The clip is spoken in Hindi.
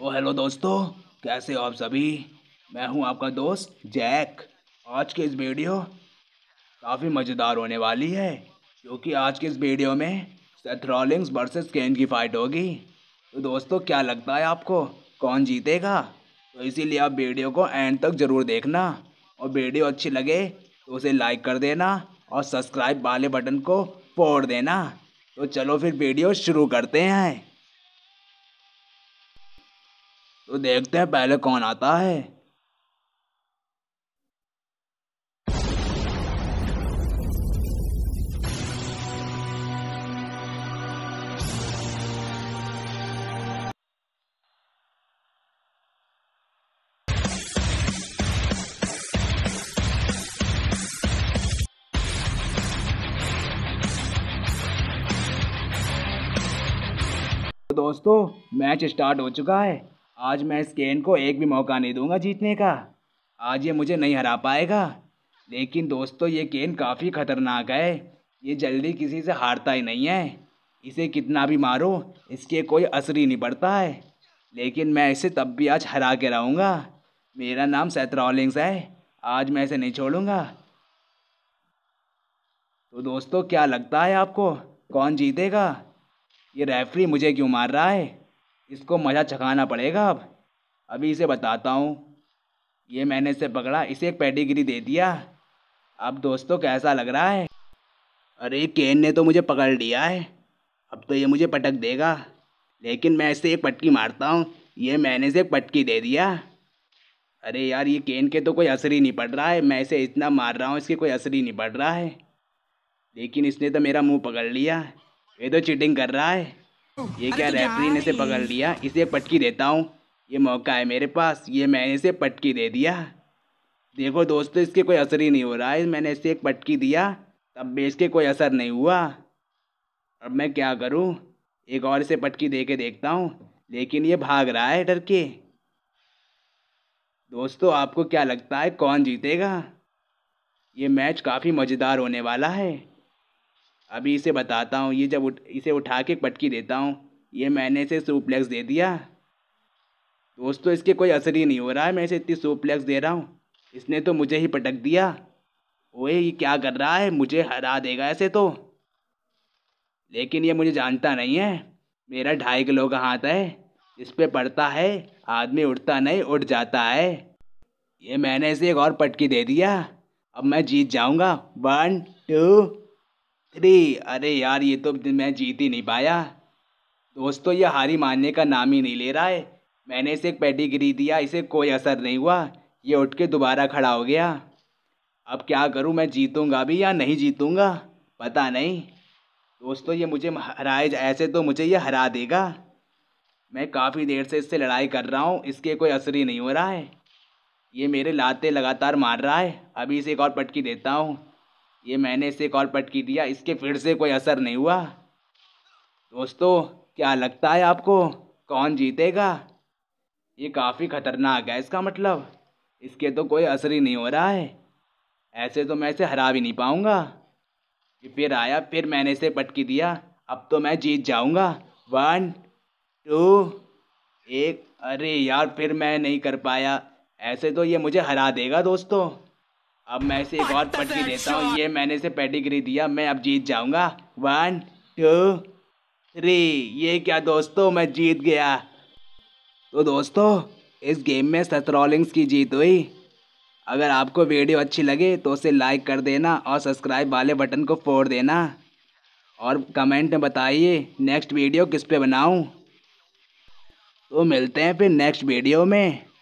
तो हेलो दोस्तों कैसे हो आप सभी मैं हूं आपका दोस्त जैक आज की इस वीडियो काफ़ी मज़ेदार होने वाली है क्योंकि आज की इस वीडियो में सेथ वर्सेस केन की फ़ाइट होगी तो दोस्तों क्या लगता है आपको कौन जीतेगा तो इसीलिए आप वीडियो को एंड तक ज़रूर देखना और वीडियो अच्छी लगे तो उसे लाइक कर देना और सब्सक्राइब वाले बटन को फोड़ देना तो चलो फिर वीडियो शुरू करते हैं तो देखते हैं पहले कौन आता है तो दोस्तों मैच स्टार्ट हो चुका है आज मैं इस गेंद को एक भी मौका नहीं दूंगा जीतने का आज ये मुझे नहीं हरा पाएगा लेकिन दोस्तों ये गेंद काफ़ी ख़तरनाक है ये जल्दी किसी से हारता ही नहीं है इसे कितना भी मारो इसके कोई असर ही नहीं पड़ता है लेकिन मैं इसे तब भी आज हरा के रहूँगा मेरा नाम सेथ है आज मैं इसे नहीं छोड़ूंगा तो दोस्तों क्या लगता है आपको कौन जीतेगा ये रेफरी मुझे क्यों मार रहा है इसको मज़ा चखाना पड़ेगा अब अभी इसे बताता हूँ ये मैंने इसे पकड़ा इसे एक पेडिगिरी दे दिया अब दोस्तों कैसा लग रहा है अरे केन ने तो मुझे पकड़ लिया है अब तो ये मुझे पटक देगा लेकिन मैं इसे एक पटकी मारता हूँ ये मैंने इसे एक पटकी दे दिया अरे यार ये केन के तो कोई असर ही नहीं पड़ रहा है मैं इसे इतना मार रहा हूँ इसके कोई असर ही नहीं पड़ रहा है लेकिन इसने तो मेरा मुंह पकड़ लिया ये तो चीटिंग कर रहा है ये क्या रेफरी तो ने इसे पकड़ लिया इसे पटकी देता हूँ ये मौका है मेरे पास ये मैंने इसे पटकी दे दिया देखो दोस्तों इसके कोई असर ही नहीं हो रहा है मैंने इसे एक पटकी दिया तब भी इसके कोई असर नहीं हुआ अब मैं क्या करूँ एक और इसे पटकी दे के देखता हूँ लेकिन ये भाग रहा है डर के दोस्तों आपको क्या लगता है कौन जीतेगा ये मैच काफ़ी मज़ेदार होने वाला है अभी इसे बताता हूँ ये जब उठ इसे उठा के पटकी देता हूँ ये मैंने इसे सुप्लेक्स दे दिया दोस्तों इसके कोई असर ही नहीं हो रहा है मैं इसे इतनी सुप्लेक्स दे रहा हूँ इसने तो मुझे ही पटक दिया ओए ये क्या कर रहा है मुझे हरा देगा ऐसे तो लेकिन ये मुझे जानता नहीं है मेरा ढाई किलो का हाथ है इस पर पड़ता है आदमी उठता नहीं उठ जाता है ये मैंने इसे एक और पटकी दे दिया अब मैं जीत जाऊँगा वन टू अरे अरे यार ये तो मैं जीत ही नहीं पाया दोस्तों तो ये हारी मानने का नाम ही नहीं ले रहा है मैंने इसे एक पेटीगिरी दिया इसे कोई असर नहीं हुआ ये उठ के दोबारा खड़ा हो गया अब क्या करूँ मैं जीतूँगा भी या नहीं जीतूँगा पता नहीं दोस्तों ये मुझे हराए ऐसे तो मुझे ये हरा देगा मैं काफ़ी देर से इससे लड़ाई कर रहा हूँ इसके कोई असर ही नहीं हो रहा है ये मेरे लाते लगातार मार रहा है अभी इसे एक और पटकी देता हूँ ये मैंने इसे कॉल पट की दिया इसके फिर से कोई असर नहीं हुआ दोस्तों क्या लगता है आपको कौन जीतेगा ये काफ़ी ख़तरनाक है इसका मतलब इसके तो कोई असर ही नहीं हो रहा है ऐसे तो मैं इसे हरा भी नहीं पाऊँगा फिर आया फिर मैंने इसे पटकी दिया अब तो मैं जीत जाऊँगा वन टू एक अरे यार फिर मैं नहीं कर पाया ऐसे तो ये मुझे हरा देगा दोस्तों अब मैं इसे एक और पटकी देता हूँ ये मैंने इसे पेडिग्री दिया मैं अब जीत जाऊँगा वन टू थ्री ये क्या दोस्तों मैं जीत गया तो दोस्तों इस गेम में सत्रॉलिंग्स की जीत हुई अगर आपको वीडियो अच्छी लगे तो उसे लाइक कर देना और सब्सक्राइब वाले बटन को फोड़ देना और कमेंट में बताइए नेक्स्ट वीडियो किस पे बनाऊं तो मिलते हैं फिर नेक्स्ट वीडियो में